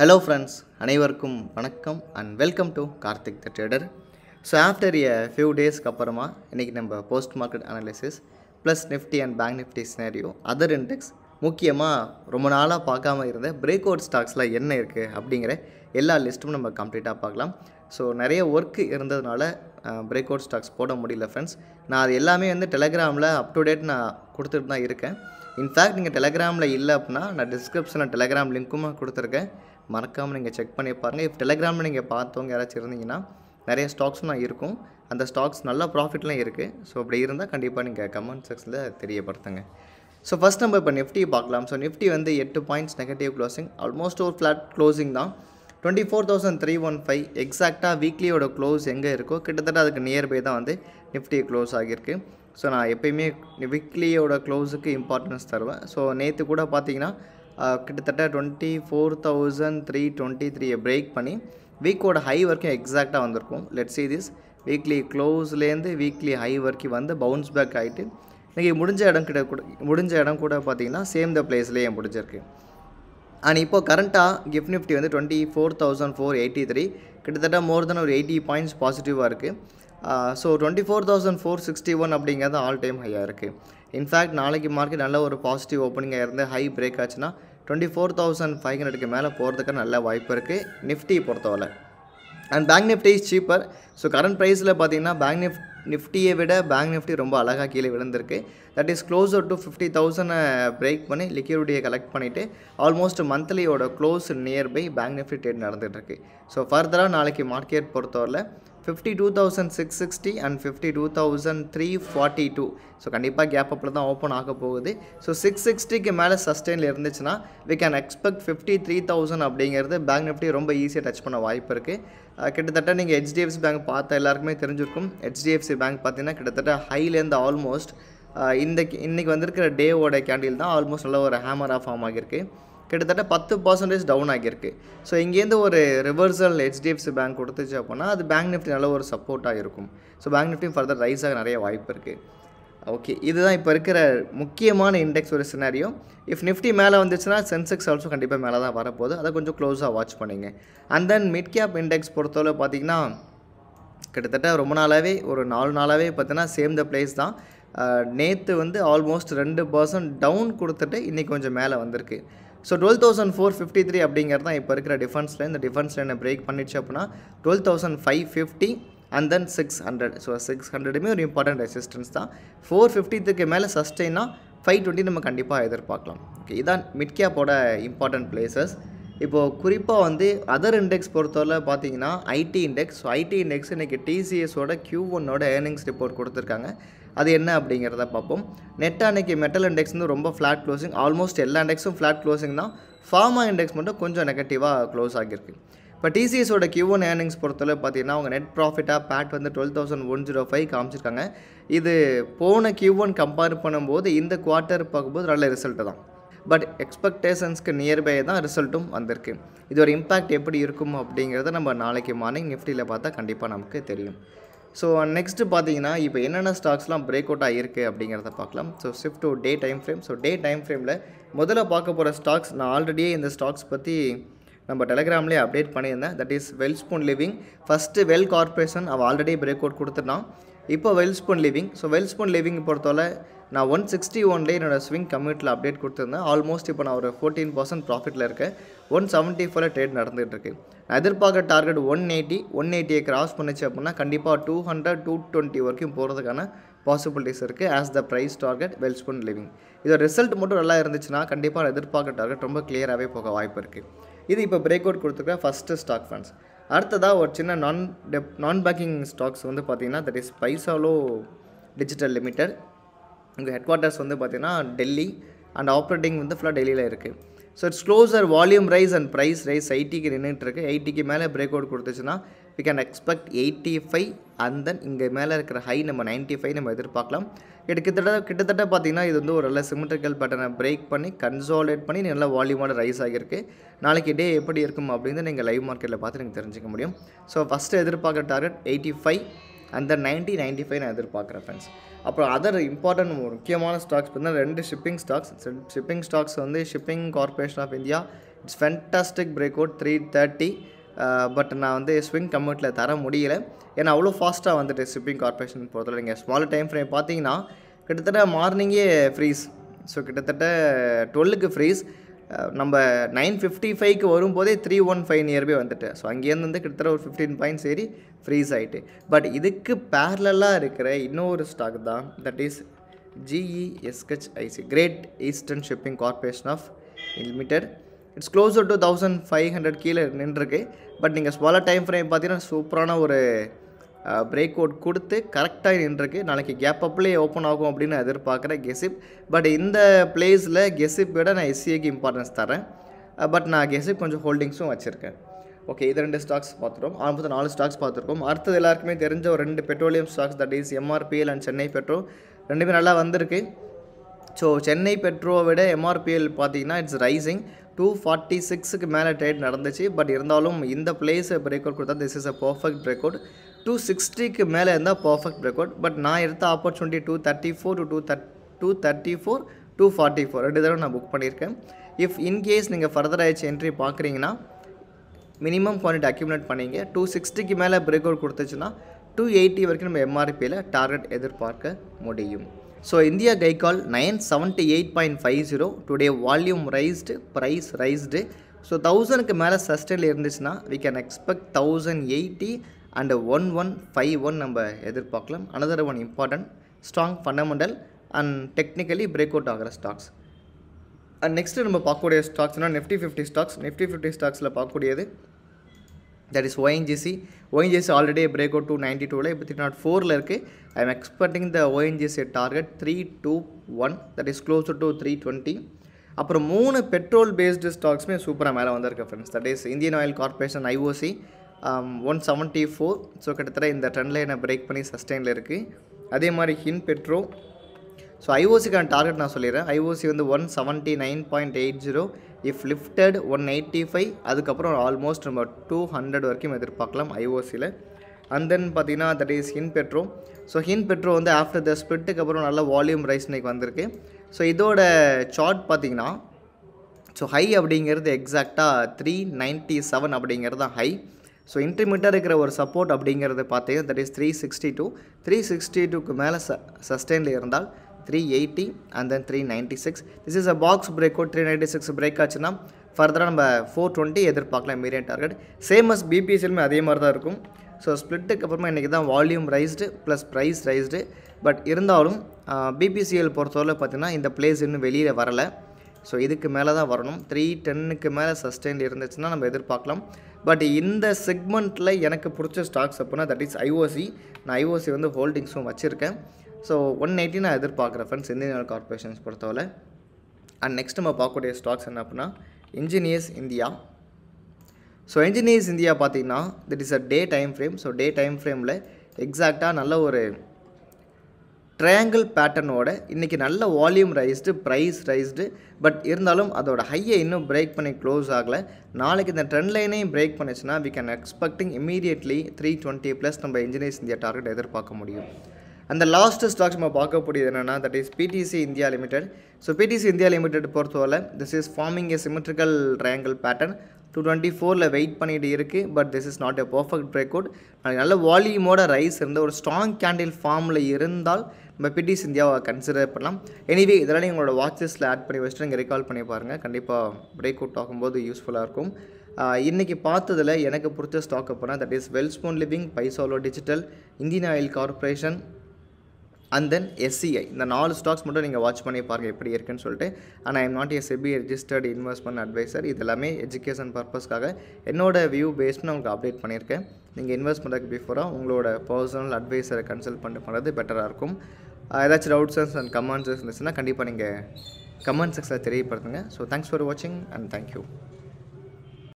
hello friends அனைவருக்கும் வணக்கம் and welcome to Karthik the trader so after a few டேஸ்க்கு அப்புறமா இன்றைக்கி நம்ம post market analysis plus Nifty and bank Nifty scenario other index முக்கியமாக ரொம்ப நாளாக பார்க்காம இருந்த பிரேக் அவுட் ஸ்டாக்ஸில் என்ன இருக்குது அப்படிங்கிற எல்லா லிஸ்ட்டும் நம்ம கம்ப்ளீட்டாக பார்க்கலாம் ஸோ நிறைய ஒர்க்கு இருந்ததுனால பிரேக் அவுட் ஸ்டாக்ஸ் போட முடியல ஃப்ரெண்ட்ஸ் நான் அது எல்லாமே வந்து டெலகிராமில் அப் டு டேட் நான் கொடுத்துட்டு தான் இருக்கேன் இன்ஃபேக்ட் நீங்கள் டெலகிராமில் இல்லை அப்படின்னா நான் டிஸ்கிரிப்ஷனில் டெலகிராம் லிங்க்கும் கொடுத்துருக்கேன் மறக்காமல் நீங்கள் செக் பண்ணி பாருங்கள் இப்போ டெலிகிராமில் நீங்கள் பார்த்தவங்க யாராச்சும் இருந்தீங்கன்னா நிறைய ஸ்டாக்ஸும் நான் இருக்கும் அந்த ஸ்டாக்ஸ் நல்லா ப்ராஃபிட்லாம் இருக்குது ஸோ அப்படி இருந்தால் கண்டிப்பாக நீங்கள் கமெண்ட் செக்ஸில் தெரியப்படுத்துங்க ஸோ ஃபஸ்ட் நம்ம இப்போ நிஃப்டி பார்க்கலாம் ஸோ நிஃப்டி வந்து எட்டு பாயிண்ட்ஸ் நெகட்டிவ் க்ளோசிங் ஆல்மோஸ்ட் ஒரு ஃப்ளாட் க்ளோசிங் தான் twenty four thousand three one five எக்ஸாக்டாக வீக்லியோட க்ளோஸ் எங்கே இருக்கோ கிட்டத்தட்ட அதுக்கு நியர்பை தான் வந்து நிஃப்டி க்ளோஸ் ஆகியிருக்கு ஸோ நான் எப்பயுமே வீக்லியோட க்ளோஸுக்கு இம்பார்ட்டன்ஸ் தருவேன் ஸோ நேற்று கூட பார்த்தீங்கன்னா கிட்டத்தட்ட twenty four thousand three twenty த்ரீயை பிரேக் பண்ணி வீக்கோட ஹை வரைக்கும் எக்ஸாக்டாக வந்திருக்கும் லெட் சி திஸ் வீக்லி க்ளோஸ்லேருந்து வீக்லி ஹை வரைக்கும் வந்து பவுன்ஸ் பேக் ஆகிட்டு இன்றைக்கி முடிஞ்ச இடம் கிட்ட கூட முடிஞ்ச இடம் கூட பார்த்திங்கன்னா சேம் த பிளேஸ்லேயே முடிஞ்சிருக்கு அண்ட் இப்போ கரண்ட்டாக கிஃப்ட் நிஃப்டி வந்து twenty four thousand four eighty three கிட்டத்தட்ட மோர் தென் ஒரு எயிட்டி பாயிண்ட்ஸ் பாசிட்டிவாக இருக்குது so twenty four thousand four sixty one அப்படிங்கிறது ஆல் டைம் ஹையாக இருக்குது இன்ஃபேக்ட் நாளைக்கு மார்க்கெட் நல்ல ஒரு பாசிட்டிவ் ஓப்பனிங்காக இருந்து ஹை பிரேக் ஆச்சுன்னா டுவெண்ட்டி ஃபோர் தௌசண்ட் ஃபைவ் ஹண்ட்ரடுக்கு மேலே போகிறதுக்கு நல்ல வாய்ப்பு இருக்குது நிஃப்டி பொறுத்தவரை and bank Nifty is cheaper so current ப்ரைஸில் பார்த்தீங்கன்னா பேங்க் நிஃப் நிஃப்டியை விட பேங்க் நிஃப்டி ரொம்ப அழகாக கீழே விழுந்திருக்கு that is closer to fifty தௌசண்டை பிரேக் பண்ணி லிக்யூரிட்டியை கலெக்ட் பண்ணிவிட்டு ஆல்மோஸ்ட் மந்த்லியோட close nearby bank Nifty trade நடந்துகிட்ருக்கு ஸோ ஃபர்தராக நாளைக்கு மார்க்கெட் பொறுத்தவரில் fifty two thousand six sixty and fifty two thousand three forty two so கண்டிப்பாக கேப் அப்பில் தான் ஓப்பன் ஆக போகுது ஸோ சிக்ஸ் சிக்ஸ்டிக்கு மேலே சஸ்டெயின் இருந்துச்சுன்னா we can expect fifty three thousand அப்படிங்கிறது பேங்க் நிஃப்டி ரொம்ப ஈஸியாக டச் பண்ண வாய்ப்பு இருக்குது கிட்டத்தட்ட நீங்கள் ஹெச்டிஎஃப்சி பேங்க் பார்த்தா எல்லாருக்குமே தெரிஞ்சிருக்கும் ஹெச்டிஎஃப்சி பேங்க் பார்த்தீங்கன்னா கிட்டத்தட்ட ஹைலேருந்து ஆல்மோஸ்ட் இந்த இன்றைக்கி வந்திருக்கிற டேவோட கேண்டில் தான் ஆல்மோஸ்ட் நல்ல ஒரு ஹேமர் ஆஃப் ஃபார்ம் ஆகியிருக்கு கிட்டத்தட்ட பத்து பர்சன்டேஜ் டவுன் ஆகியிருக்கு ஸோ இங்கேருந்து ஒரு ரிவர்சல் ஹெச்டிஎஃப்சி பேங்க் கொடுத்துச்சு அப்படின்னா அது பேங்க் நிஃப்டி நல்ல ஒரு சப்போர்ட்டாக இருக்கும் so bank Nifty further rise ஆக நிறைய வாய்ப்பு இருக்குது ஓகே இதுதான் இப்போ இருக்கிற முக்கியமான இண்டெக்ஸ் ஒரு சினாரியோ இஃப் நிஃப்டி மேலே வந்துச்சுன்னா சென்செக்ஸ் ஆல்சோ கண்டிப்பாக மேலே தான் வரப்போகுது அதை கொஞ்சம் க்ளோஸாக வாட்ச் பண்ணிங்க and then mid cap index பொறுத்தவரை பார்த்திங்கன்னா கிட்டத்தட்ட ரொம்ப நாளாகவே ஒரு நாலு நாளாகவே பார்த்தீங்கன்னா சேம் த பிளேஸ் தான் நேற்று வந்து ஆல்மோஸ்ட் ரெண்டு பர்சன்ட் டவுன் கொடுத்துட்டு இன்றைக்கி கொஞ்சம் மேலே வந்திருக்கு so twelve thousand four fifty three அப்படிங்கிறது தான் இப்போ இருக்கிற டிஃபன்ஸ் லைன் இந்த டிஃபென்ஸ் லைனை பிரேக் பண்ணிச்சு அப்படின்னா twelve thousand five fifty and then six hundred so six ஹண்ட்ரடுமே ஒரு இம்பார்ட்டன்ட் ரெசிஸ்டன்ஸ் தான் ஃபோர் ஃபிஃப்டித்துக்கு மேலே சஸ்டெயினாக ஃபைவ் டுவெண்ட்டி நம்ம கண்டிப்பாக எதிர்பார்க்கலாம் ஓகே இதான் மிட்கேப்போட இம்பார்ட்டன்ட் பிளேசஸ் இப்போது குறிப்பாக வந்து அதர் இண்டெக்ஸ் பொறுத்தவரை பார்த்தீங்கன்னா IT index so IT index இன்றைக்கி டிசிஎஸோட கியூ ஒன்னோட ஏர்னிங்ஸ் ரிப்போர்ட் கொடுத்துருக்காங்க அது என்ன அப்படிங்கிறத பார்ப்போம் நெட் அன்னைக்கு மெட்டல் இண்டெக்ஸ் வந்து ரொம்ப ஃப்ளாட் க்ளோசிங் ஆல்மோஸ்ட் எல்லா இண்டெக்ஸும் ஃப்ளாட் க்ளோசிங் தான் ஃபார்மா இண்டெக்ஸ் மட்டும் கொஞ்சம் நெகட்டிவாக க்ளோஸ் ஆகியிருக்கு இப்போ டிசிஎஸோட கியூன் ஏர்னிங்ஸ் பொறுத்தளவு பார்த்தீங்கன்னா அவங்க நெட் ப்ராஃபிட்டாக பேட் வந்து twelve thousand one zero five காமிச்சிருக்காங்க இது போன கியூன் கம்பேர் பண்ணும்போது இந்த குவார்ட்டர் பார்க்கும்போது நல்ல ரிசல்ட்டு தான் பட் எக்ஸ்பெக்டேஷன்ஸ்க்கு நியர்பை தான் ரிசல்ட்டும் வந்திருக்கு இதோட இம்பேக்ட் எப்படி இருக்கும் அப்படிங்கிறத நம்ம நாளைக்கு மார்னிங் நிஃப்டியில் பார்த்தா கண்டிப்பாக நமக்கு தெரியும் ஸோ நெக்ஸ்ட்டு பார்த்தீங்கன்னா இப்போ என்னென்ன ஸ்டாக்ஸ்லாம் பிரேக் அவுட் ஆகிருக்கு அப்படிங்கிறத பார்க்கலாம் so shift to day time frame so day time ஃப்ரேமில் முதல்ல பார்க்க போகிற ஸ்டாக்ஸ் நான் ஆல்ரெடியே இந்த ஸ்டாக்ஸ் பற்றி நம்ம டெலகிராம்லேயே அப்டேட் பண்ணியிருந்தேன் that is Welspun living first வெல் கார்பரேஷன் அவள் ஆல்ரெடி பிரேக் அவுட் கொடுத்துட்டான் இப்போ Welspun living so Welspun living பொறுத்தவரை நான் ஒன் சிக்ஸ்டி ஒன்லேயே என்னோடய ஸ்விங் கம்யூட்டில் அப்டேட் கொடுத்துருந்தேன் ஆல்மோஸ்ட் இப்போ நான் ஒரு ஃபோர்டீன் பர்சன்ட் ப்ராஃபிட்டில் இருக்கேன் ஒன் செவன்ட்டி ஃபோரில் ட்ரேட் நடந்துகிட்ருக்கு நான் எதிர்பார்க்குற டார்கெட் ஒன் எயிட்டி ஒன் எயிட்டியை கிராஸ் பண்ணிச்சு அப்படின்னா கண்டிப்பாக டூ ஹண்ட்ரட் டூ டுவெண்ட்டி வரைக்கும் போகிறதுக்கான பாசிபிலிட்டிஸ் இருக்குது as the price target Welspun living இதோட ரிசல்ட் மட்டும் நல்லா இருந்துச்சுன்னா கண்டிப்பாக எதிர்பார்க்குற டார்கெட் ரொம்ப கிளியராகவே போக வாய்ப்பு இருக்குது இது இப்போ பிரேக் அவுட் கொடுத்துருக்க ஃபஸ்ட்டு ஸ்டாக் ஃபண்ட்ஸ் அடுத்ததாக ஒரு சின்ன நான் டெப் நான் பேங்கிங் ஸ்டாக்ஸ் வந்து பார்த்திங்கன்னா that is Paisalo digital limited இங்கே ஹெட் குவார்ட்டர்ஸ் வந்து பார்த்திங்கன்னா டெல்லி அண்ட் ஆப்ரேட்டிங் வந்து ஃபுல்லாக டெல்லியில் இருக்குது so it's closer volume rise and price rise எயிட்டிக்கு நின்றுட்டுருக்கு எயிட்டிக்கு மேலே பிரேக் அவுட் கொடுத்துச்சுன்னா we can expect eighty five and then இங்கே மேலே இருக்கிற ஹை நம்ம நைன்ட்டி ஃபைவ் நம்ம எதிர்பார்க்கலாம் இது கிட்டத்தட்ட கிட்டத்தட்ட பார்த்தீங்கன்னா இது வந்து ஒரு நல்ல சிமெட்ரிக்கல் பேட்டர்னை பிரேக் பண்ணி கன்சாலேட் பண்ணி நல்ல வால்யூமான ரைஸ் ஆகியிருக்கு நாளைக்கு டே எப்படி இருக்கும் அப்படின்னு நீங்கள் லைவ் மார்க்கெட்டில் பார்த்து நீங்கள் தெரிஞ்சுக்க முடியும் ஸோ ஃபஸ்ட்டு எதிர்பார்க்குற டார்கெட் எயிட்டி ஃபைவ் அந்த நைன்ட்டி நைன்ட்டி ஃபைவ் நான் எதிர்பார்க்குறேன் ஃப்ரெண்ட்ஸ் அப்புறம் அதர் இம்பார்ட்டன்ட் முக்கியமான ஸ்டாக்ஸ் பார்த்தீங்கன்னா ரெண்டு ஷிப்பிங் ஸ்டாக்ஸ் ஷிப்பிங் ஸ்டாக்ஸ் வந்து shipping corporation of India it's fantastic break out three thirty but நான் வந்து ஸ்விங் கமிட்டில் தர முடியல ஏன்னா அவ்வளோ ஃபாஸ்ட்டாக வந்துட்டு ஷிப்பிங் கார்பரேஷன் பொறுத்தவரை நீங்கள் ஸ்மால் டைம் ஃப்ரேம் பார்த்தீங்கன்னா கிட்டத்தட்ட மார்னிங்கே ஃப்ரீஸ் ஸோ கிட்டத்தட்ட டுவெல்லுக்கு ஃப்ரீஸ் நம்ம நைன் ஃபிஃப்டி ஃபைவ்க்கு வரும்போதே த்ரீ ஒன் ஃபைவ் நியர்பே வந்துட்டு ஸோ அங்கேருந்து வந்து கிட்டத்தட்ட ஒரு ஃபிஃப்டீன் பாயிண்ட்ஸ் ஏறி ஃப்ரீஸ் ஆகிட்டு பட் இதுக்கு பேரலாக இருக்கிற இன்னொரு ஸ்டாக் தான் தட் இஸ் ஐசி great eastern shipping corporation of limited it's closer two thousand five hundred கீழே நின்றுருக்கு பட் நீங்கள் ஸ்மாலர் டைம் ஃப்ரேம் பார்த்தீங்கன்னா சூப்பரான ஒரு பிரேக் அவுட் கொடுத்து கரெக்டாக நின்றுருக்கு நாளைக்கு கேப் அப்லே ஓப்பன் ஆகும் அப்படின்னு எதிர்பார்க்குறேன் கெசிப் பட் இந்த பிளேஸில் கெசிப் விட நான் எஸ்சிஏக்கு இம்பார்ட்டன்ஸ் தரேன் பட் நான் கெசிப் கொஞ்சம் ஹோல்டிங்ஸும் வச்சுருக்கேன் ஓகே இது ரெண்டு ஸ்டாக்ஸ் பார்த்துருக்கோம் ஆரம்பத்தில் நாலு ஸ்டாக்ஸ் பார்த்துருக்கோம் அடுத்தது எல்லாருக்குமே தெரிஞ்ச ஒரு ரெண்டு petroleum stocks that is MRPL and Chennai petrol ரெண்டுமே நல்லா வந்திருக்கு ஸோ சென்னை பெட்ரோவை விட எம்ஆர்பிஎல் பார்த்தீங்கன்னா இட்ஸ் ரைசிங் டூ ஃபார்ட்டி சிக்ஸுக்கு மேலே ட்ரேட் நடந்துச்சு பட் இருந்தாலும் இந்த பிளேஸை பிரேக் அவுட் கொடுத்தா this is a perfect break out two சிக்ஸ்டிக்கு மேலே இருந்தால் பர்ஃபெக்ட் ரெக்கார்ட் பட் நான் எடுத்த opportunity two thirty four to two that two thirty four two forty four ரெண்டு தடவை நான் புக் பண்ணியிருக்கேன் இஃப் இன்கேஸ் நீங்கள் ஃபர்தர் ஆயிடுச்சு என்ட்ரி பார்க்குறீங்கன்னா மினிமம் குவான்டிட்டி அக்யூமுலேட் பண்ணிங்க டூ சிக்ஸ்டிக்கு மேலே பிரேக் அவுட் கொடுத்துச்சுன்னா டூ எயிட்டி வரைக்கும் நம்ம எம்ஆர்பியில் டார்கெட் எதிர்பார்க்க முடியும் ஸோ இந்தியா கைகால் nine seventy eight point five zero today volume raised price rise so தௌசண்ட்க்கு மேலே சஸ்டைல் இருந்துச்சுன்னா we can expect thousand eighty and one one five one நம்ம எதிர்பார்க்கலாம் another one important strong fundamental and technically break out ஆகிற stocks and next நம்ம பார்க்கக்கூடிய ஸ்டாக்ஸ்னால் Nifty fifty stocks Nifty fifty ஸ்டாக்ஸில் பார்க்கக்கூடியது that is ONGC ONGC already break out two ninety டூவில் இப்போ த்ரீ நாட் ஃபோரில் இருக்குது I am expecting the ONGC target three two one that is close to three twenty அப்புறம் மூணு பெட்ரோல் பேஸ்டு ஸ்டாக்ஸுமே சூப்பராக மேலே வந்திருக்கு friends that is Indian oil corporation IOC one seventy four so கிட்டத்தட்ட இந்த ட்ரெண்ட் லைனை பிரேக் பண்ணி சஸ்டெயினில் இருக்குது அதே மாதிரி ஹின் பெட்ரோ ஸோ ஐஓசிக்கான டார்கெட் நான் சொல்லிடுறேன் ஐஓசி வந்து one seventy nine point eight zero if lifted one eighty five அதுக்கப்புறம் ஆல்மோஸ்ட் நம்ம டூ ஹண்ட்ரட் வரைக்கும் எதிர்பார்க்கலாம் ஐஓசியில் அண்ட் தென் பார்த்தீங்கன்னா that is Hindpetro so Hindpetro வந்து ஆஃப்டர் த ஸ்பிட்டுக்கு அப்புறம் நல்ல வால்யூம் ரைஸ் இன்னைக்கு வந்திருக்கு ஸோ இதோட சார்ட் பார்த்தீங்கன்னா ஸோ ஹை அப்படிங்கிறது எக்ஸாக்டாக த்ரீ நைன்ட்டி செவன் அப்படிங்கிறது தான் ஹை ஸோ இன்ட்ரிமீட்டாக இருக்கிற ஒரு சப்போர்ட் அப்படிங்கிறது பார்த்தீங்கன்னா that is three sixty two three sixty டூக்கு மேலே ச சஸ்டெயினில் இருந்தால் three eighty and then three ninety six this is a box பிரேக்கோ த்ரீ நைன்ட்டி சிக்ஸ் பிரேக் ஆச்சுன்னா ஃபர்தராக நம்ம ஃபோர் டுவெண்ட்டி எதிர்பார்க்கலாம் மீடியம் டார்கெட் சேம் அஸ் பிபிஎஸ்எல்மே அதே மாதிரி தான் இருக்கும் ஸோ ஸ்ப்ளிட்டுக்கு அப்புறமா இன்றைக்கி தான் volume rise plus price raised but இருந்தாலும் பிபிசிஎல் பொறுத்தவரை பார்த்திங்கன்னா இந்த பிளேஸ் இன்னும் வெளியில் வரலை ஸோ இதுக்கு மேலே தான் வரணும் த்ரீ டென்னுக்கு மேலே சஸ்டெயின் இருந்துச்சுன்னா நம்ம எதிர்பார்க்கலாம் பட் இந்த செக்மெண்ட்டில் எனக்கு பிடிச்ச ஸ்டாக்ஸ் அப்படின்னா தட் இஸ் ஐஓசி நான் ஐஓசி வந்து ஹோல்டிங்ஸும் வச்சுருக்கேன் ஸோ ஒன் எயிட்டி நான் எதிர்பார்க்குறேன் ஃப்ரெண்ட்ஸ் இந்தியன் ஆயில் கார்பரேஷன்ஸ் பொறுத்தவரை அண்ட் நெக்ஸ்ட் நம்ம பார்க்கக்கூடிய ஸ்டாக்ஸ் என்ன அப்படின்னா engineers India so engineers India பார்த்திங்கன்னா that is a day time frame so day time ஃப்ரேமில் எக்ஸாக்டாக நல்ல ஒரு ட்ரையாங்கிள் பேட்டர்னோட இன்றைக்கி நல்ல volume raised price raised but இருந்தாலும் அதோட ஹையை இன்னும் பிரேக் பண்ணி க்ளோஸ் ஆகலை நாளைக்கு இந்த ட்ரெண்ட் லைனையும் பிரேக் பண்ணிச்சுன்னா we can expecting immediately three twenty plus நம்ம இன்ஜினியர்ஸ் இந்தியா டார்கெட் எதிர்பார்க்க முடியும் அந்த லாஸ்ட்டு ஸ்டாக்ஸ் நம்ம பார்க்கக்கூடியது என்னென்னா that is PTC India limited so PTC India limited பொறுத்தவரை this is forming a symmetrical triangle pattern two twenty ஃபோரில் வெயிட் பண்ணிட்டு இருக்குது but this is not a perfect break out நல்ல வால்யூமோட ரைஸ் இருந்த ஒரு ஸ்ட்ராங் கேண்டில் ஃபார்மில் இருந்தால் நம்ம பிடி சிந்தியாவை கன்சிடர் பண்ணலாம் எனிவே இதெல்லாம் உங்களோட வாட்ச் லிஸ்ட்டில் ஆட் பண்ணி வச்சுட்டு நீங்கள் ரெக்கால் பண்ணி பாருங்கள் கண்டிப்பாக பிரேக் அவுட் ஆகும்போது யூஸ்ஃபுல்லாக இருக்கும் இன்றைக்கி பார்த்ததில் எனக்கு பிடிச்ச ஸ்டாக் அப்படின்னா that is Welspun living Paisalo digital Indian oil corporation and then SCI இந்த நாலு ஸ்டாக்ஸ் மட்டும் நீங்கள் வாட்ச் பண்ணி பாருங்கள் எப்படி இருக்குன்னு சொல்லிட்டு ஆனால் I'm not a SEBI registered investment advisor இது எல்லாமே எஜுகேஷன் பர்பஸ்க்காக என்னோட வியூ பேஸ்ட் நான் உங்களுக்கு அப்டேட் பண்ணியிருக்கேன் நீங்கள் இன்வெஸ்ட் பண்ணுறதுக்கு பிஃபோராக உங்களோட பர்சனல் அட்வைஸரை கன்சல்ட் பண்ணி பண்ணுறது பெட்டராக இருக்கும் ஏதாச்சும் டவுட்ஸ் அண்ட் கமெண்ட்ஸ் இருந்துச்சுன்னா கண்டிப்பாக நீங்கள் கமெண்ட் செக்ஸில் தெரியப்படுத்துங்க ஸோ தேங்க்ஸ் ஃபார் வாட்சிங் அண்ட் தேங்க்யூ